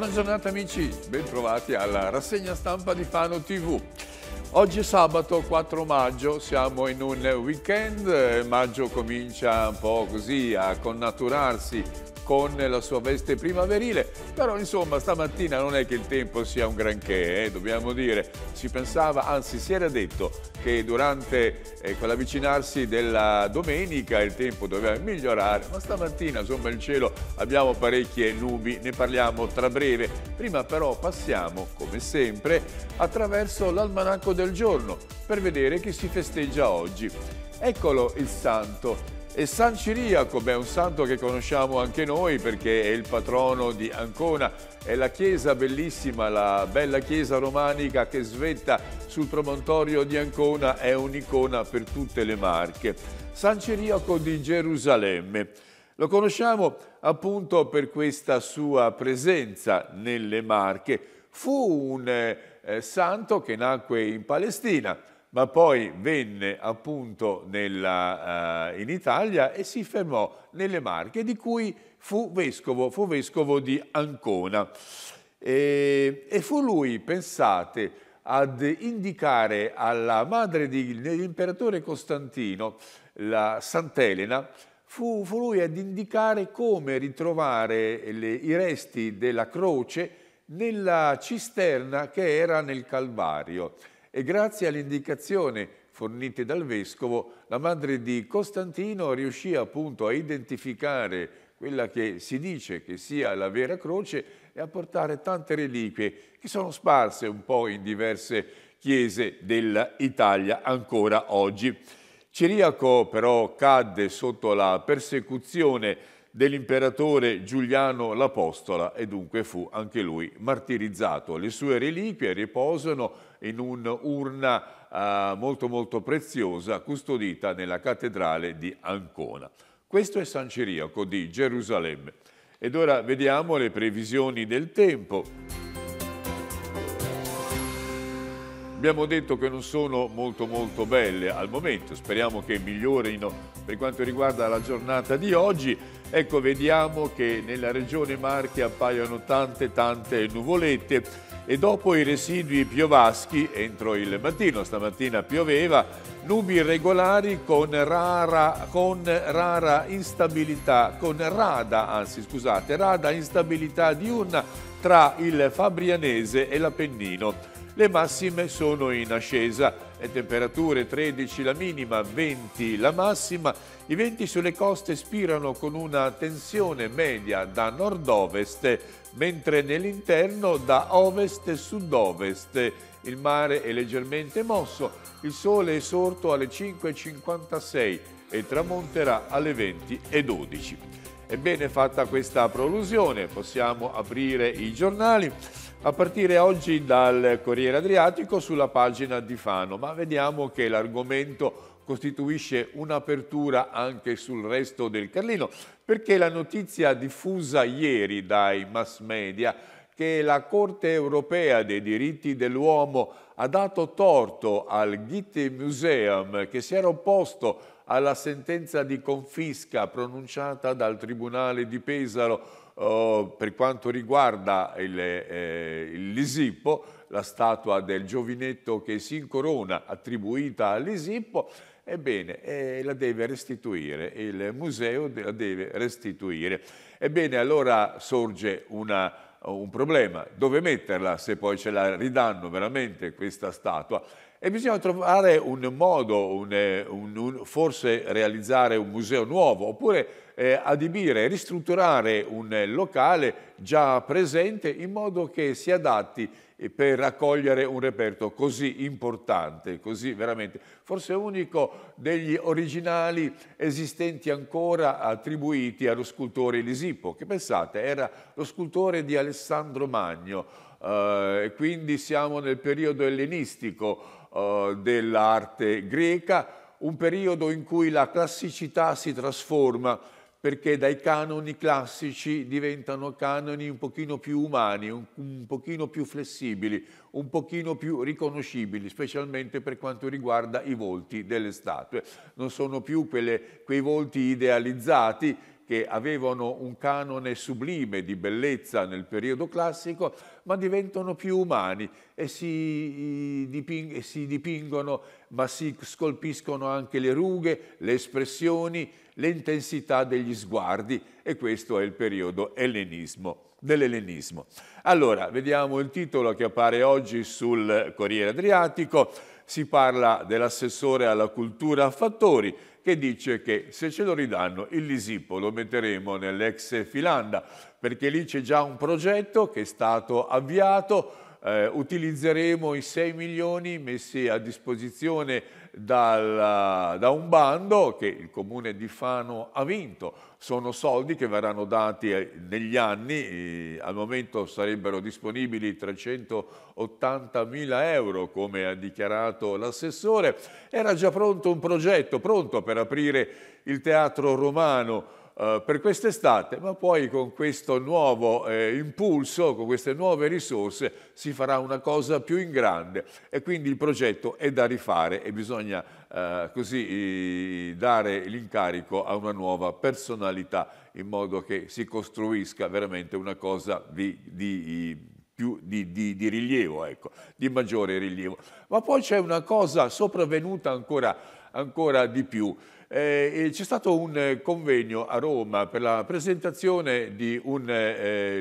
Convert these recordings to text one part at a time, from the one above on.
Buona giornata amici, bentrovati alla rassegna stampa di Fano TV. Oggi è sabato 4 maggio, siamo in un weekend, eh, maggio comincia un po' così a connaturarsi con la sua veste primaverile, però insomma stamattina non è che il tempo sia un granché, eh, dobbiamo dire, si pensava, anzi si era detto che durante eh, con l'avvicinarsi della domenica il tempo doveva migliorare, ma stamattina insomma il cielo abbiamo parecchie nubi, ne parliamo tra breve, prima però passiamo come sempre attraverso l'almanacco del giorno per vedere chi si festeggia oggi. Eccolo il santo, e San Ciriaco, beh, è un santo che conosciamo anche noi perché è il patrono di Ancona, è la chiesa bellissima, la bella chiesa romanica che svetta sul promontorio di Ancona, è un'icona per tutte le Marche. San Ciriaco di Gerusalemme. Lo conosciamo appunto per questa sua presenza nelle Marche. Fu un eh, santo che nacque in Palestina, ma poi venne appunto nella, uh, in Italia e si fermò nelle Marche, di cui fu vescovo, fu vescovo di Ancona. E, e fu lui, pensate, ad indicare alla madre dell'imperatore Costantino, la Sant'Elena, fu, fu, lui ad indicare come ritrovare le, i resti della croce nella cisterna che era nel Calvario e grazie all'indicazione indicazioni fornite dal Vescovo, la madre di Costantino riuscì appunto a identificare quella che si dice che sia la vera croce e a portare tante reliquie che sono sparse un po' in diverse chiese dell'Italia ancora oggi. Ciriaco però cadde sotto la persecuzione dell'imperatore Giuliano l'Apostola e dunque fu anche lui martirizzato. Le sue reliquie riposano in un'urna eh, molto molto preziosa custodita nella cattedrale di Ancona. Questo è San Ciriaco di Gerusalemme. Ed ora vediamo le previsioni del tempo. abbiamo detto che non sono molto molto belle al momento, speriamo che migliorino per quanto riguarda la giornata di oggi. Ecco, vediamo che nella regione Marche appaiono tante tante nuvolette e dopo i residui piovaschi entro il mattino, stamattina pioveva, nubi irregolari con rara, con rara instabilità, con rada, anzi scusate, rada instabilità diurna tra il Fabrianese e l'Appennino. Le massime sono in ascesa, le temperature 13 la minima, 20 la massima. I venti sulle coste spirano con una tensione media da nord-ovest, mentre nell'interno da ovest-sud-ovest. Il mare è leggermente mosso, il sole è sorto alle 5.56 e tramonterà alle 20.12. Ebbene, fatta questa prolusione, possiamo aprire i giornali a partire oggi dal Corriere Adriatico sulla pagina di Fano, ma vediamo che l'argomento costituisce un'apertura anche sul resto del Carlino, perché la notizia diffusa ieri dai mass media che la Corte europea dei diritti dell'uomo ha dato torto al Gitte Museum che si era opposto alla sentenza di confisca pronunciata dal Tribunale di Pesaro Oh, per quanto riguarda il, eh, il Lisippo, la statua del giovinetto che si incorona attribuita a Lisippo, ebbene eh, la deve restituire, il museo la deve restituire. Ebbene allora sorge una, un problema, dove metterla se poi ce la ridanno veramente questa statua? E bisogna trovare un modo, un, eh, un, un, forse realizzare un museo nuovo, oppure eh, adibire e ristrutturare un locale già presente in modo che si adatti eh, per raccogliere un reperto così importante, così veramente forse unico degli originali esistenti ancora attribuiti allo scultore Lisipo, che pensate era lo scultore di Alessandro Magno, eh, quindi siamo nel periodo ellenistico eh, dell'arte greca, un periodo in cui la classicità si trasforma perché dai canoni classici diventano canoni un pochino più umani, un, un pochino più flessibili, un pochino più riconoscibili, specialmente per quanto riguarda i volti delle statue. Non sono più quelle, quei volti idealizzati che avevano un canone sublime di bellezza nel periodo classico, ma diventano più umani e si, diping e si dipingono, ma si scolpiscono anche le rughe, le espressioni, l'intensità degli sguardi e questo è il periodo dell'ellenismo. Allora, vediamo il titolo che appare oggi sul Corriere Adriatico. Si parla dell'assessore alla cultura Fattori che dice che se ce lo ridanno il Lisipo lo metteremo nell'ex Filanda perché lì c'è già un progetto che è stato avviato eh, utilizzeremo i 6 milioni messi a disposizione dal, da un bando che il comune di Fano ha vinto. Sono soldi che verranno dati eh, negli anni, eh, al momento sarebbero disponibili 380 mila euro come ha dichiarato l'assessore. Era già pronto un progetto, pronto per aprire il teatro romano eh, per quest'estate, ma poi con questo nuovo eh, impulso, con queste nuove risorse, si farà una cosa più in grande e quindi il progetto è da rifare e bisogna eh, così dare l'incarico a una nuova personalità in modo che si costruisca veramente una cosa di, di più di, di, di, rilievo, ecco, di maggiore rilievo. Ma poi c'è una cosa sopravvenuta ancora, ancora di più. Eh, c'è stato un eh, convegno a Roma per la presentazione di un, eh,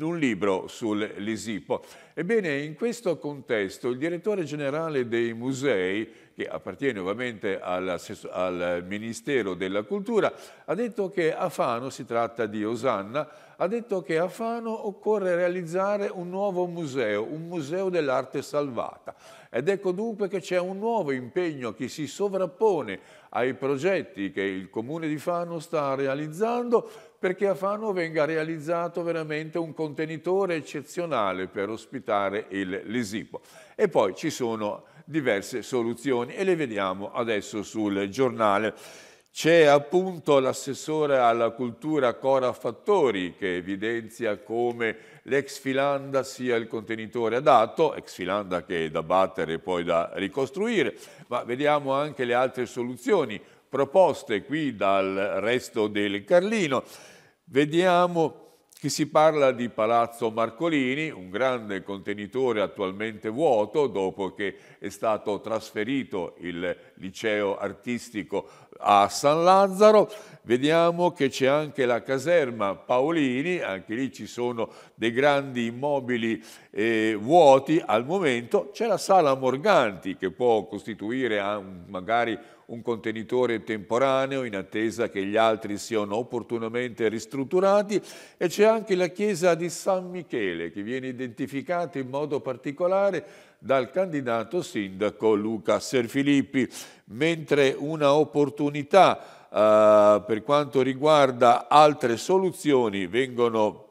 un libro sull'Esipo. Ebbene, in questo contesto il direttore generale dei musei, che appartiene ovviamente al, al Ministero della Cultura, ha detto che a Fano, si tratta di Osanna, ha detto che a Fano occorre realizzare un nuovo museo, un museo dell'arte salvata. Ed ecco dunque che c'è un nuovo impegno che si sovrappone ai progetti che il Comune di Fano sta realizzando perché a Fano venga realizzato veramente un contenitore eccezionale per ospitare il Lisipo. E poi ci sono diverse soluzioni e le vediamo adesso sul giornale. C'è appunto l'assessore alla cultura Cora Fattori che evidenzia come l'ex filanda sia il contenitore adatto, ex filanda che è da battere e poi da ricostruire, ma vediamo anche le altre soluzioni proposte qui dal resto del Carlino. Vediamo che si parla di Palazzo Marcolini, un grande contenitore attualmente vuoto dopo che è stato trasferito il liceo artistico a San Lazzaro. Vediamo che c'è anche la caserma Paolini, anche lì ci sono dei grandi immobili eh, vuoti al momento. C'è la sala Morganti che può costituire magari un contenitore temporaneo in attesa che gli altri siano opportunamente ristrutturati e c'è anche la chiesa di San Michele che viene identificata in modo particolare dal candidato sindaco Luca Serfilippi, mentre una opportunità eh, per quanto riguarda altre soluzioni vengono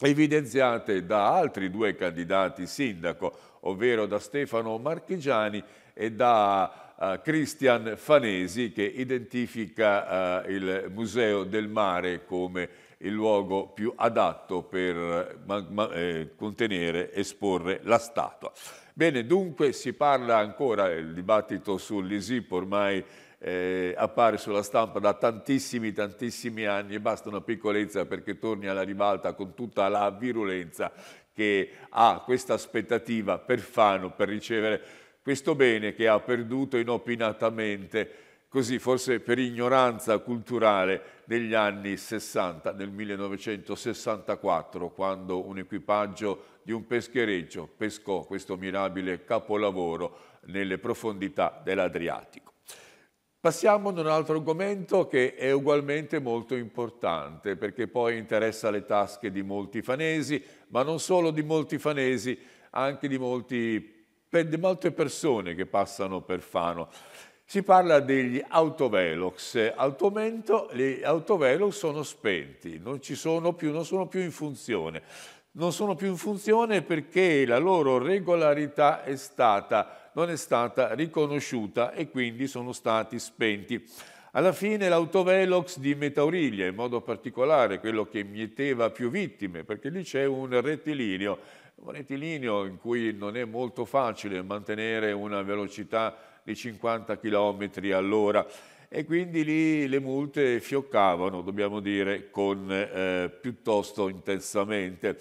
evidenziate da altri due candidati sindaco, ovvero da Stefano Marchigiani e da Christian Fanesi che identifica eh, il Museo del Mare come il luogo più adatto per eh, contenere, esporre la statua. Bene, dunque si parla ancora, il dibattito sull'ISIP ormai eh, appare sulla stampa da tantissimi, tantissimi anni e basta una piccolezza perché torni alla ribalta con tutta la virulenza che ha questa aspettativa per Fano per ricevere questo bene che ha perduto inopinatamente, così forse per ignoranza culturale negli anni 60, nel 1964, quando un equipaggio di un peschereccio pescò questo mirabile capolavoro nelle profondità dell'Adriatico. Passiamo ad un altro argomento che è ugualmente molto importante perché poi interessa le tasche di molti fanesi, ma non solo di molti fanesi, anche di molti per molte persone che passano per Fano. Si parla degli autovelox. al momento gli autovelox sono spenti, non, ci sono più, non sono più in funzione. Non sono più in funzione perché la loro regolarità è stata, non è stata riconosciuta e quindi sono stati spenti. Alla fine l'autovelox di Metauriglia, in modo particolare quello che mieteva più vittime, perché lì c'è un rettilineo un rettilineo in cui non è molto facile mantenere una velocità di 50 km all'ora e quindi lì le multe fioccavano, dobbiamo dire, con, eh, piuttosto intensamente.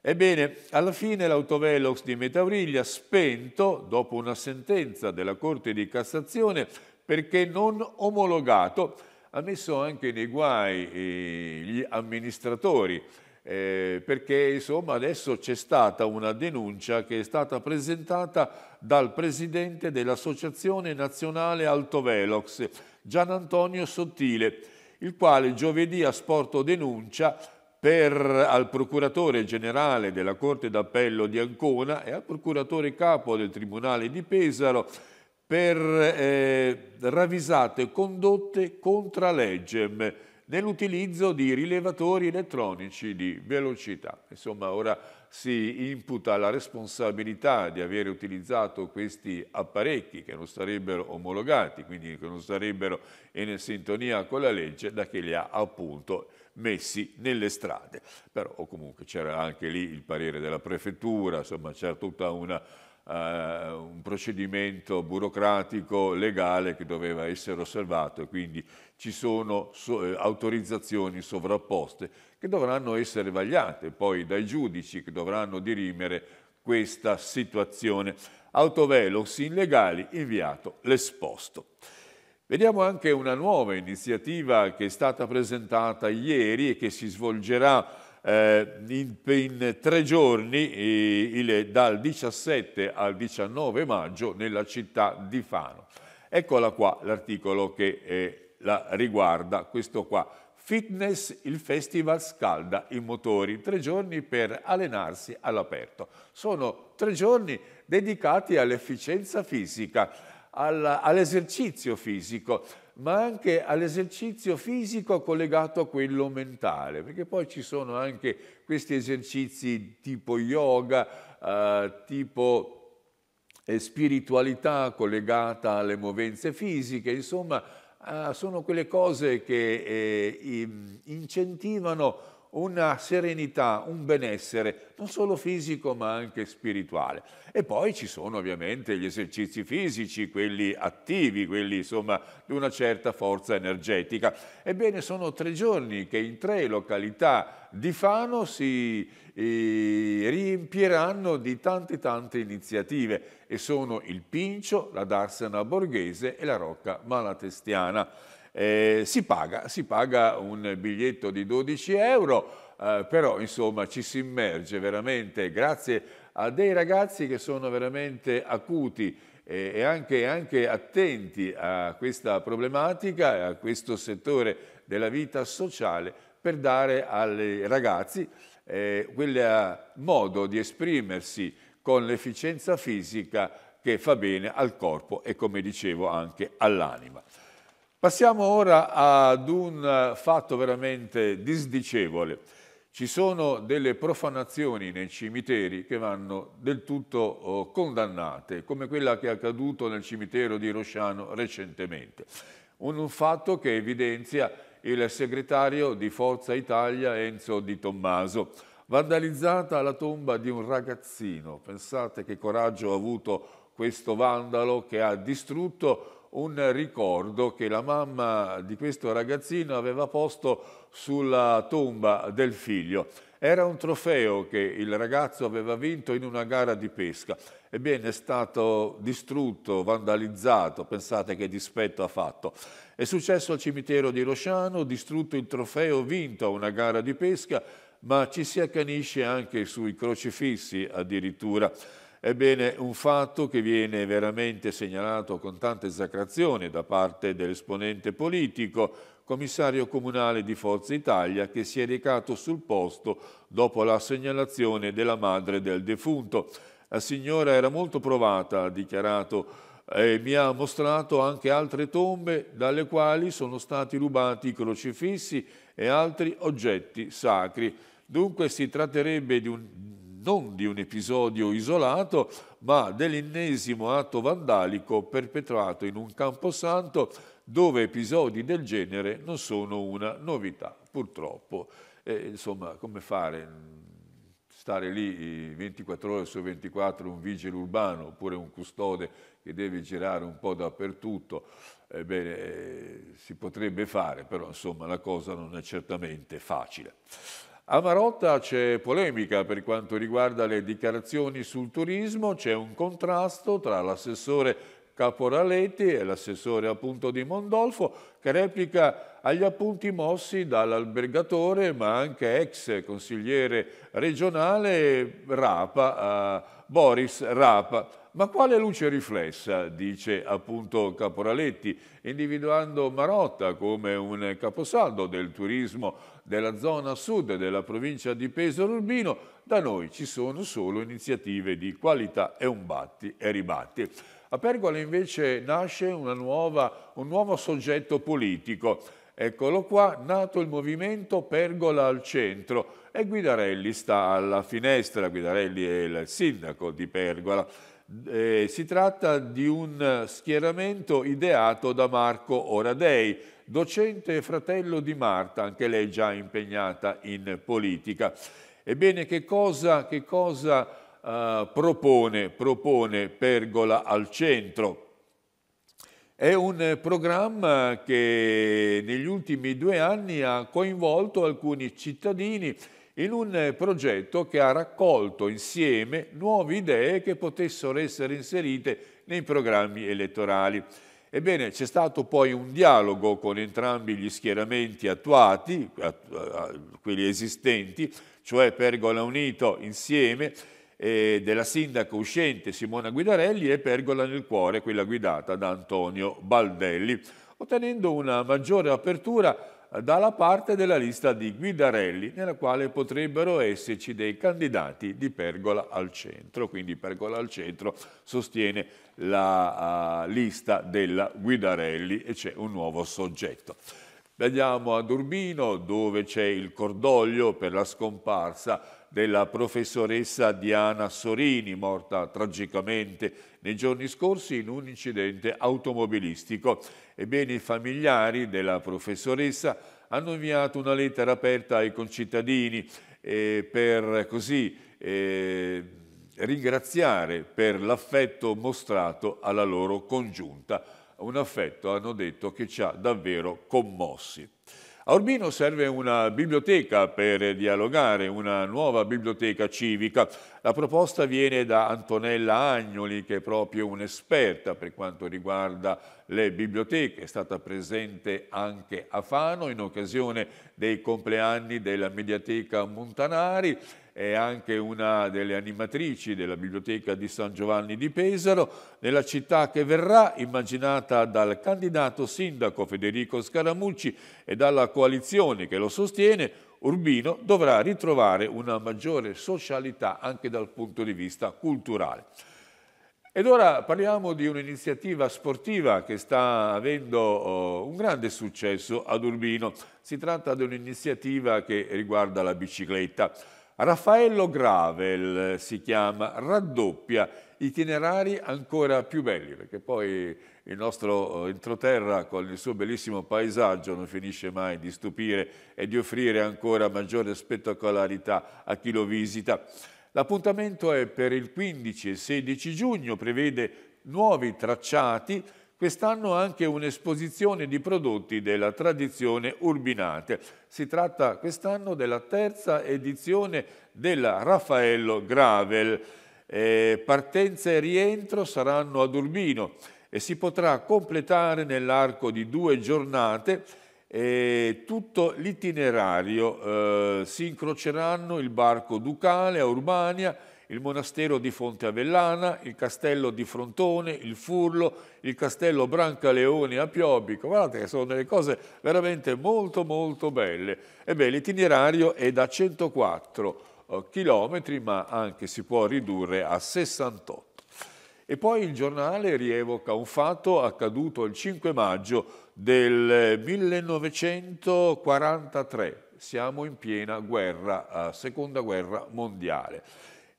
Ebbene, alla fine l'autovelox di Metavriglia spento dopo una sentenza della Corte di Cassazione perché non omologato ha messo anche nei guai eh, gli amministratori eh, perché insomma adesso c'è stata una denuncia che è stata presentata dal presidente dell'Associazione Nazionale Altovelox, Gian Antonio Sottile, il quale giovedì ha sporto denuncia per, al procuratore generale della Corte d'Appello di Ancona e al procuratore capo del Tribunale di Pesaro per eh, ravvisate condotte contra leggem nell'utilizzo di rilevatori elettronici di velocità. Insomma, ora si imputa la responsabilità di aver utilizzato questi apparecchi che non sarebbero omologati, quindi che non sarebbero in sintonia con la legge, da chi li ha appunto messi nelle strade. Però comunque c'era anche lì il parere della prefettura, insomma c'era tutta una eh, un procedimento burocratico legale che doveva essere osservato e quindi ci sono so, eh, autorizzazioni sovrapposte che dovranno essere vagliate poi dai giudici che dovranno dirimere questa situazione. Autovelox illegali inviato l'esposto. Vediamo anche una nuova iniziativa che è stata presentata ieri e che si svolgerà eh, in, in, tre giorni, eh, il, dal 17 al 19 maggio, nella città di Fano. Eccola qua l'articolo che eh, la riguarda, questo qua. Fitness, il festival scalda i motori, tre giorni per allenarsi all'aperto. Sono tre giorni dedicati all'efficienza fisica all'esercizio fisico, ma anche all'esercizio fisico collegato a quello mentale, perché poi ci sono anche questi esercizi tipo yoga, eh, tipo eh, spiritualità collegata alle movenze fisiche, insomma eh, sono quelle cose che eh, incentivano una serenità, un benessere, non solo fisico ma anche spirituale. E poi ci sono ovviamente gli esercizi fisici, quelli attivi, quelli insomma di una certa forza energetica. Ebbene sono tre giorni che in tre località di Fano si eh, riempiranno di tante tante iniziative e sono il Pincio, la Darsena Borghese e la Rocca Malatestiana. Eh, si, paga, si, paga, un biglietto di 12 euro, eh, però insomma ci si immerge veramente grazie a dei ragazzi che sono veramente acuti e, eh, e anche, anche attenti a questa problematica e a questo settore della vita sociale per dare ai ragazzi eh, quel modo di esprimersi con l'efficienza fisica che fa bene al corpo e come dicevo anche all'anima. Passiamo ora ad un eh, fatto veramente disdicevole. Ci sono delle profanazioni nei cimiteri che vanno del tutto oh, condannate, come quella che è accaduta nel cimitero di Rosciano recentemente. Un fatto che evidenzia il segretario di Forza Italia Enzo Di Tommaso. Vandalizzata la tomba di un ragazzino. Pensate che coraggio ha avuto questo vandalo che ha distrutto un ricordo che la mamma di questo ragazzino aveva posto sulla tomba del figlio. Era un trofeo che il ragazzo aveva vinto in una gara di pesca. Ebbene, è stato distrutto, vandalizzato, pensate che dispetto ha fatto. È successo al cimitero di Rosciano, distrutto il trofeo vinto a una gara di pesca, ma ci si accanisce anche sui crocifissi addirittura. Ebbene, un fatto che viene veramente segnalato con tanta esacrazione da parte dell'esponente politico, commissario comunale di Forza Italia, che si è recato sul posto dopo la segnalazione della madre del defunto. La signora era molto provata, ha dichiarato, e mi ha mostrato anche altre tombe dalle quali sono stati rubati crocifissi e altri oggetti sacri. Dunque si tratterebbe di un non di un episodio isolato, ma dell'ennesimo atto vandalico perpetrato in un camposanto dove episodi del genere non sono una novità, purtroppo. E, insomma, come fare? Stare lì 24 eh, ore su 24 un vigile urbano oppure un custode che deve girare un po' dappertutto, ebbene, eh, si potrebbe fare, però insomma la cosa non è certamente facile. A Marotta c'è polemica per quanto riguarda le dichiarazioni sul turismo, c'è un contrasto tra l'assessore Caporaletti e l'assessore appunto di Mondolfo che replica agli appunti mossi dall'albergatore ma anche ex consigliere regionale Rapa, eh, Boris Rapa ma quale luce riflessa, dice appunto Caporaletti, individuando Marotta come un caposaldo del turismo della zona sud della provincia di Pesaro Urbino, da noi ci sono solo iniziative di qualità e un batti e ribatti. A Pergola invece nasce nuova, un nuovo soggetto politico, Eccolo qua, nato il movimento Pergola al centro e Guidarelli sta alla finestra, Guidarelli è il sindaco di Pergola. Eh, si tratta di un schieramento ideato da Marco Oradei, docente e fratello di Marta, anche lei già impegnata in politica. Ebbene, che cosa, che cosa eh, propone, propone Pergola al centro? È un programma che negli ultimi due anni ha coinvolto alcuni cittadini in un eh, progetto che ha raccolto insieme nuove idee che potessero essere inserite nei programmi elettorali. Ebbene, c'è stato poi un dialogo con entrambi gli schieramenti attuati, quelli esistenti, cioè Pergola Unito insieme eh, della sindaca uscente Simona Guidarelli e Pergola nel cuore, quella guidata da Antonio Baldelli, ottenendo una maggiore apertura dalla parte della lista di Guidarelli, nella quale potrebbero esserci dei candidati di Pergola al centro. Quindi Pergola al centro sostiene la uh, lista della Guidarelli e c'è un nuovo soggetto. Andiamo ad Urbino, dove c'è il cordoglio per la scomparsa della professoressa Diana Sorini, morta tragicamente nei giorni scorsi in un incidente automobilistico. Ebbene, i familiari della professoressa hanno inviato una lettera aperta ai concittadini eh, per così eh, ringraziare per l'affetto mostrato alla loro congiunta. Un affetto, hanno detto, che ci ha davvero commossi. A Urbino serve una biblioteca per dialogare, una nuova biblioteca civica. La proposta viene da Antonella Agnoli, che è proprio un'esperta per quanto riguarda le biblioteche. È stata presente anche a Fano in occasione dei compleanni della Mediateca Montanari è anche una delle animatrici della biblioteca di San Giovanni di Pesaro, nella città che verrà, immaginata dal candidato sindaco Federico Scaramucci e dalla coalizione che lo sostiene, Urbino dovrà ritrovare una maggiore socialità anche dal punto di vista culturale. Ed ora parliamo di un'iniziativa sportiva che sta avendo oh, un grande successo ad Urbino. Si tratta di un'iniziativa che riguarda la bicicletta. Raffaello Gravel eh, si chiama, raddoppia itinerari ancora più belli, perché poi il nostro entroterra eh, con il suo bellissimo paesaggio non finisce mai di stupire e di offrire ancora maggiore spettacolarità a chi lo visita. L'appuntamento è per il 15 e 16 giugno, prevede nuovi tracciati Quest'anno anche un'esposizione di prodotti della tradizione urbinate. Si tratta quest'anno della terza edizione della Raffaello Gravel. Eh, partenza e rientro saranno ad Urbino e si potrà completare nell'arco di due giornate eh, tutto l'itinerario. Eh, si incroceranno il barco Ducale a Urbania il monastero di Fonte Avellana, il castello di Frontone, il Furlo, il castello Brancaleone a Piobbico. Guardate che sono delle cose veramente molto molto belle. Ebbene, l'itinerario è da 104 eh, chilometri, ma anche si può ridurre a 68. E poi il giornale rievoca un fatto accaduto il 5 maggio del 1943. Eh, Siamo in piena guerra, eh, seconda guerra mondiale.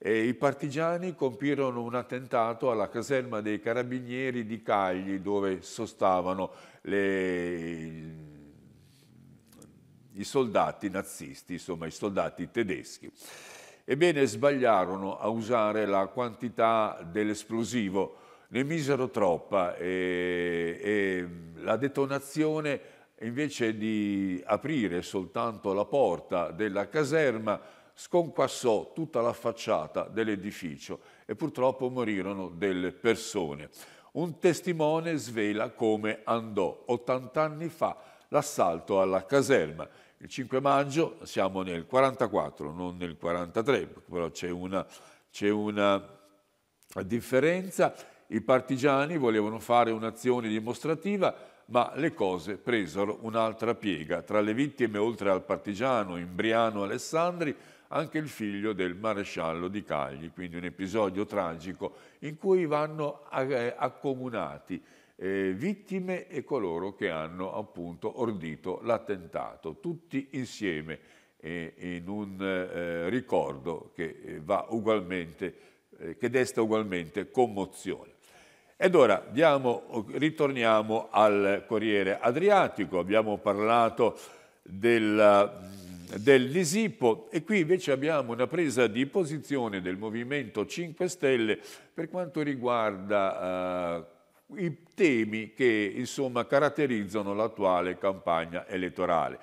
E I partigiani compirono un attentato alla caserma dei carabinieri di Cagli dove sostavano le, i soldati nazisti, insomma i soldati tedeschi. Ebbene sbagliarono a usare la quantità dell'esplosivo, ne misero troppa e, e la detonazione invece di aprire soltanto la porta della caserma sconquassò tutta la facciata dell'edificio e purtroppo morirono delle persone. Un testimone svela come andò 80 anni fa l'assalto alla caserma. Il 5 maggio, siamo nel 44, non nel 43, però c'è una, una, differenza. I partigiani volevano fare un'azione dimostrativa, ma le cose presero un'altra piega. Tra le vittime, oltre al partigiano Imbriano Alessandri, anche il figlio del maresciallo di Cagli, quindi un episodio tragico in cui vanno eh, accomunati eh, vittime e coloro che hanno appunto ordito l'attentato, tutti insieme in un eh, ricordo che, va ugualmente, che desta ugualmente commozione. Ed ora diamo, ritorniamo al Corriere Adriatico, abbiamo parlato della dell'Isipo e qui invece abbiamo una presa di posizione del Movimento 5 Stelle per quanto riguarda eh, i temi che insomma, caratterizzano l'attuale campagna elettorale.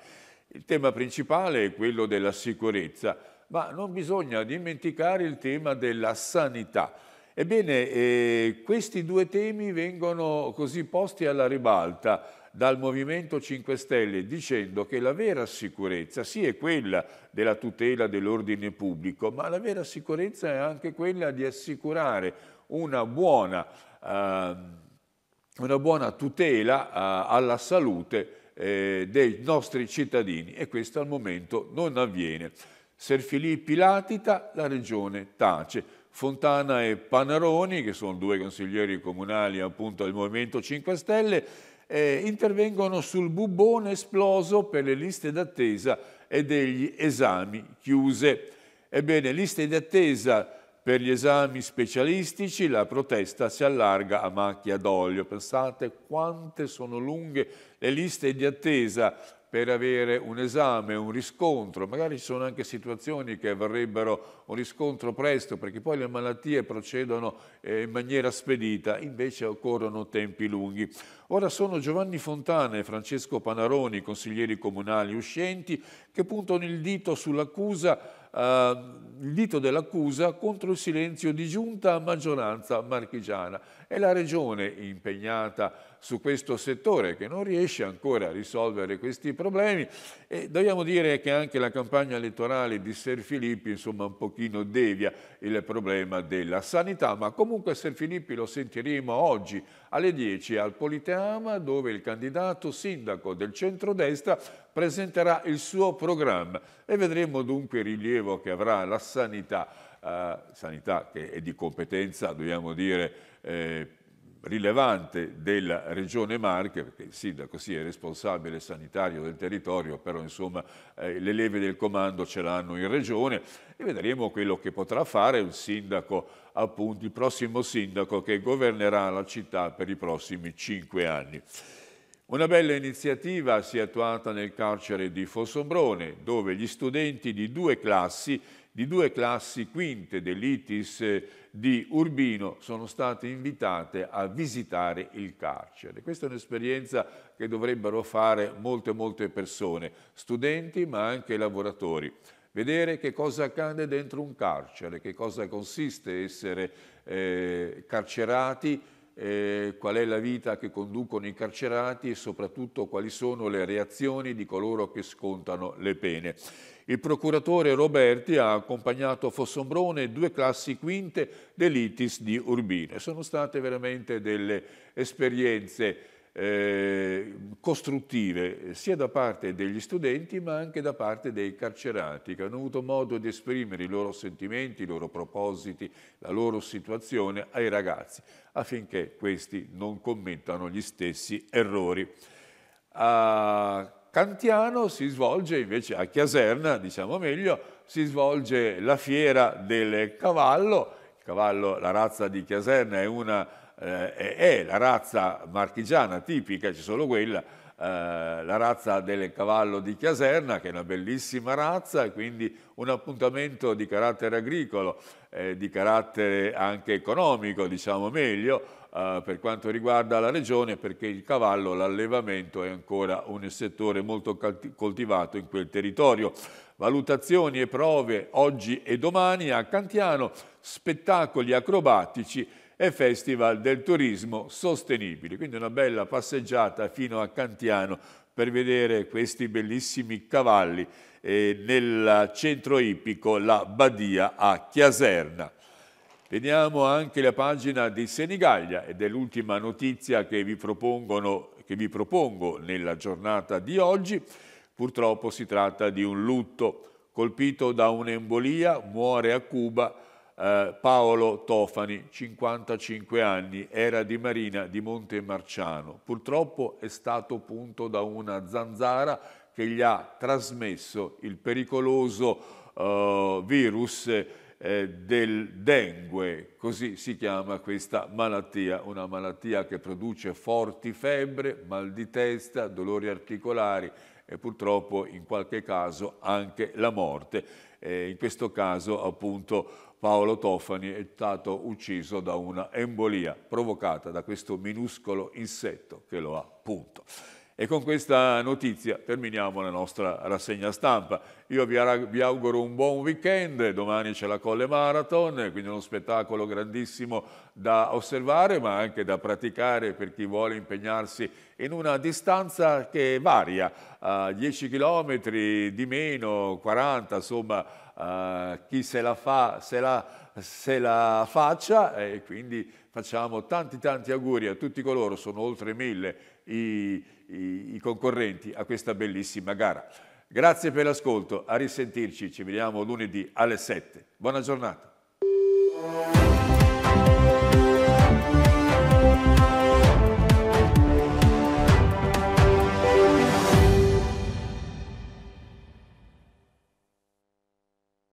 Il tema principale è quello della sicurezza, ma non bisogna dimenticare il tema della sanità. Ebbene, eh, questi due temi vengono così posti alla ribalta dal Movimento 5 Stelle dicendo che la vera sicurezza sì è quella della tutela dell'ordine pubblico, ma la vera sicurezza è anche quella di assicurare una buona, eh, una buona tutela eh, alla salute eh, dei nostri cittadini e questo al momento non avviene. Serfilippi latita, la regione tace. Fontana e Panaroni, che sono due consiglieri comunali appunto del Movimento 5 Stelle, eh, intervengono sul bubbone esploso per le liste d'attesa e degli esami chiuse. Ebbene, liste d'attesa per gli esami specialistici la protesta si allarga a macchia d'olio. Pensate quante sono lunghe le liste di attesa per avere un esame, un riscontro, magari ci sono anche situazioni che verrebbero un riscontro presto perché poi le malattie procedono eh, in maniera spedita, invece occorrono tempi lunghi. Ora sono Giovanni Fontana e Francesco Panaroni, consiglieri comunali uscenti, che puntano il dito sull'accusa Uh, il dito dell'accusa contro il silenzio di giunta a maggioranza marchigiana. È la Regione impegnata su questo settore che non riesce ancora a risolvere questi problemi e dobbiamo dire che anche la campagna elettorale di Ser Filippi insomma un pochino devia il problema della sanità, ma comunque Ser Filippi lo sentiremo oggi alle 10 al Politeama dove il candidato sindaco del centrodestra presenterà il suo programma e vedremo dunque il rilievo che avrà la sanità, eh, sanità che è di competenza, dobbiamo dire, eh, rilevante della regione Marche, perché il sindaco sì è responsabile sanitario del territorio, però insomma eh, le leve del comando ce l'hanno in regione e vedremo quello che potrà fare il sindaco, appunto il prossimo sindaco che governerà la città per i prossimi cinque anni. Una bella iniziativa si è attuata nel carcere di Fossombrone, dove gli studenti di due classi, di due classi quinte dell'ITIS di Urbino sono state invitate a visitare il carcere. Questa è un'esperienza che dovrebbero fare molte, molte persone, studenti ma anche lavoratori. Vedere che cosa accade dentro un carcere, che cosa consiste essere eh, carcerati, eh, qual è la vita che conducono i carcerati e soprattutto quali sono le reazioni di coloro che scontano le pene. Il procuratore Roberti ha accompagnato Fossombrone due classi quinte dell'ITIS di Urbino. Sono state veramente delle esperienze eh, costruttive sia da parte degli studenti ma anche da parte dei carcerati che hanno avuto modo di esprimere i loro sentimenti, i loro propositi, la loro situazione ai ragazzi affinché questi non commettano gli stessi errori. A Cantiano si svolge invece a Chiaserna, diciamo meglio, si svolge la fiera del cavallo. Il cavallo, la razza di Chiaserna è, una, eh, è la razza marchigiana tipica, c'è solo quella, eh, la razza del cavallo di Chiaserna, che è una bellissima razza, quindi un appuntamento di carattere agricolo eh, di carattere anche economico, diciamo meglio, eh, per quanto riguarda la regione, perché il cavallo, l'allevamento è ancora un settore molto coltivato in quel territorio. Valutazioni e prove oggi e domani a Cantiano, spettacoli acrobatici e Festival del Turismo Sostenibile. Quindi una bella passeggiata fino a Cantiano per vedere questi bellissimi cavalli eh, nel centro ippico La Badia a Chiaserna. Vediamo anche la pagina di Senigallia ed è l'ultima notizia che vi, che vi propongo nella giornata di oggi. Purtroppo si tratta di un lutto. Colpito da un'embolia, muore a Cuba eh, Paolo Tofani, 55 anni, era di Marina di Monte Marciano. Purtroppo è stato punto da una zanzara che gli ha trasmesso il pericoloso uh, virus eh, del dengue, così si chiama questa malattia, una malattia che produce forti febbre, mal di testa, dolori articolari e purtroppo in qualche caso anche la morte. Eh, in questo caso appunto Paolo Tofani è stato ucciso da una embolia provocata da questo minuscolo insetto che lo ha punto. E con questa notizia terminiamo la nostra rassegna stampa. Io vi, auguro un buon weekend, domani c'è la Colle Marathon, quindi uno spettacolo grandissimo da osservare ma anche da praticare per chi vuole impegnarsi in una distanza che varia, uh, 10 km di meno, 40, insomma uh, chi se la fa se la, se la faccia e quindi facciamo tanti tanti auguri a tutti coloro, sono oltre mille i, i, i concorrenti a questa bellissima gara. Grazie per l'ascolto, a risentirci, ci vediamo lunedì alle 7. Buona giornata.